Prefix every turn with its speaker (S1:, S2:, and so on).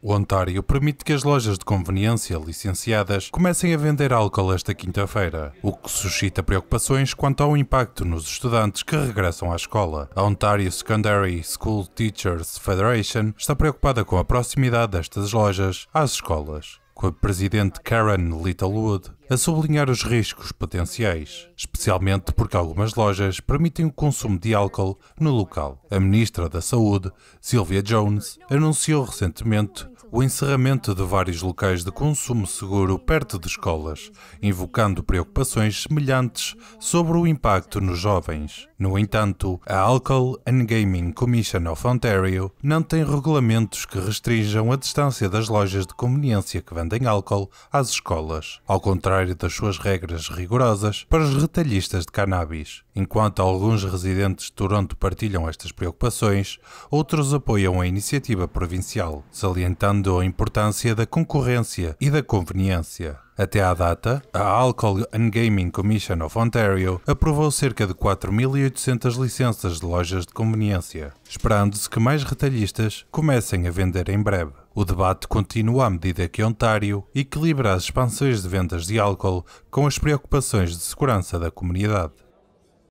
S1: O Ontário permite que as lojas de conveniência licenciadas comecem a vender álcool esta quinta-feira, o que suscita preocupações quanto ao impacto nos estudantes que regressam à escola. A Ontario Secondary School Teachers Federation está preocupada com a proximidade destas lojas às escolas. Com a presidente Karen Littlewood, a sublinhar os riscos potenciais, especialmente porque algumas lojas permitem o consumo de álcool no local. A ministra da Saúde, Sylvia Jones, anunciou recentemente o encerramento de vários locais de consumo seguro perto de escolas, invocando preocupações semelhantes sobre o impacto nos jovens. No entanto, a Alcohol and Gaming Commission of Ontario não tem regulamentos que restringam a distância das lojas de conveniência que vendem álcool às escolas. Ao contrário, contrário das suas regras rigorosas, para os retalhistas de cannabis. Enquanto alguns residentes de Toronto partilham estas preocupações, outros apoiam a iniciativa provincial, salientando a importância da concorrência e da conveniência. Até à data, a Alcohol and Gaming Commission of Ontario aprovou cerca de 4.800 licenças de lojas de conveniência, esperando-se que mais retalhistas comecem a vender em breve. O debate continua à medida que Ontário equilibra as expansões de vendas de álcool com as preocupações de segurança da comunidade.